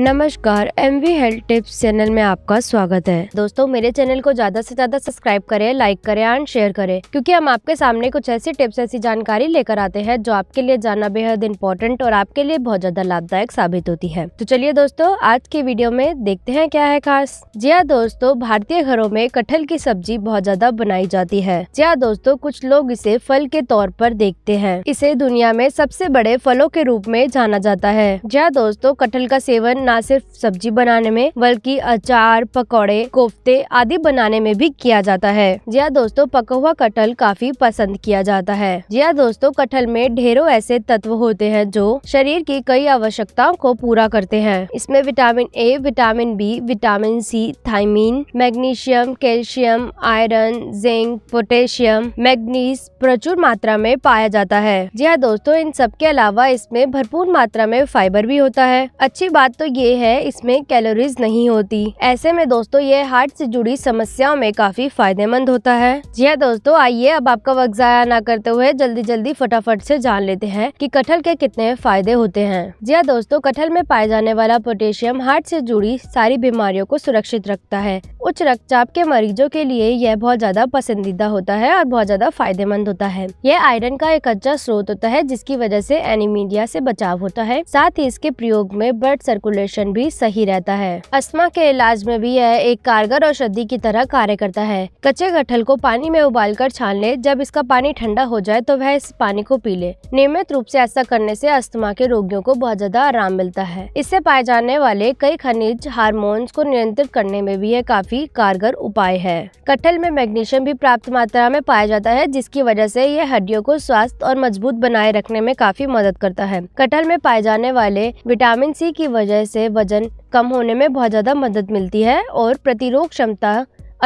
नमस्कार M V health tips channel में आपका स्वागत है दोस्तों मेरे चैनल को ज्यादा से ज्यादा सब्सक्राइब करें लाइक करें एंड शेयर करें क्योंकि हम आपके सामने कुछ ऐसी टिप्स ऐसी जानकारी लेकर आते हैं जो आपके लिए जानना बेहद इम्पोर्टेंट और आपके लिए बहुत ज्यादा लाभदायक साबित होती है तो चलिए दोस्तों आज की वीडियो में देखते हैं क्या है खास जी हाँ दोस्तों भारतीय घरों में कटहल की सब्जी बहुत ज्यादा बनाई जाती है जी हाँ दोस्तों कुछ लोग इसे फल के तौर पर देखते हैं इसे दुनिया में सबसे बड़े फलों के रूप में जाना जाता है जी हाँ दोस्तों कटहल का सेवन न सिर्फ सब्जी बनाने में बल्कि अचार पकौड़े कोफ्ते आदि बनाने में भी किया जाता है जिया दोस्तों पका हुआ कटहल काफी पसंद किया जाता है जिया दोस्तों कटहल में ढेरों ऐसे तत्व होते हैं जो शरीर की कई आवश्यकताओं को पूरा करते हैं इसमें vitamin A vitamin B vitamin C thiamine magnesium calcium iron zinc potassium manganese प्रचुर मात्रा में पाया जाता है जी हाँ दोस्तों इन सब के अलावा इसमें भरपूर मात्रा में फाइबर भी होता है अच्छी बात तो ये है इसमें कैलोरीज नहीं होती ऐसे में दोस्तों ये हार्ट से जुड़ी समस्याओं में काफी फायदेमंद होता है जी हाँ दोस्तों आइए अब आपका वक्त जाया ना करते हुए जल्दी जल्दी फटाफट से जान लेते हैं कि कटहल के कितने फायदे होते हैं जी हाँ दोस्तों कटहल में पाए जाने वाला पोटेशियम हार्ट से जुड़ी सारी बीमारियों को सुरक्षित रखता है उच्च रक्तचाप के मरीजों के लिए यह बहुत ज्यादा पसंदीदा होता है और बहुत ज्यादा फायदेमंद होता है यह आयरन का एक अच्छा स्रोत होता है जिसकी वजह से एनीमीडिया से बचाव होता है साथ ही इसके प्रयोग में ब्लड सर्कुलेशन डायरेक्शन भी सही रहता है अस्थमा के इलाज में भी यह एक कारगर औषधि की तरह कार्य करता है कच्चे कटहल को पानी में उबाल कर छान ले जब इसका पानी ठंडा हो जाए तो वह इस पानी को पी ले नियमित रूप ऐसी ऐसा करने ऐसी अस्थमा के रोगियों को बहुत ज्यादा आराम मिलता है इससे पाए जाने वाले कई खनिज हार्मोन्स को नियंत्रित करने में भी यह काफी कारगर उपाय है कटहल में मैग्नीशियम भी प्राप्त मात्रा में पाया जाता है जिसकी वजह से यह हड्डियों को स्वास्थ्य और मजबूत बनाए रखने में काफी मदद करता है कटहल में पाए जाने वाले विटामिन सी की वजह से से वजन कम होने में बहुत ज़्यादा मदद मिलती है और प्रतिरोध क्षमता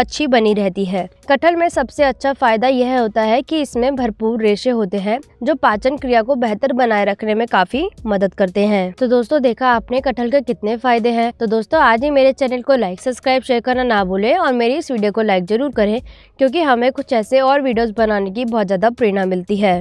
अच्छी बनी रहती है कटहल में सबसे अच्छा फायदा यह होता है कि इसमें भरपूर रेशे होते हैं जो पाचन क्रिया को बेहतर बनाए रखने में काफी मदद करते हैं तो दोस्तों देखा आपने कटहल के कितने फायदे हैं तो दोस्तों आज ही मेरे चैनल को लाइक सब्सक्राइब शेयर करना ना भूले और मेरी इस वीडियो को लाइक जरूर करें क्योंकि हमें कुछ ऐसे और वीडियोज बनाने की बहुत ज्यादा प्रेरणा मिलती है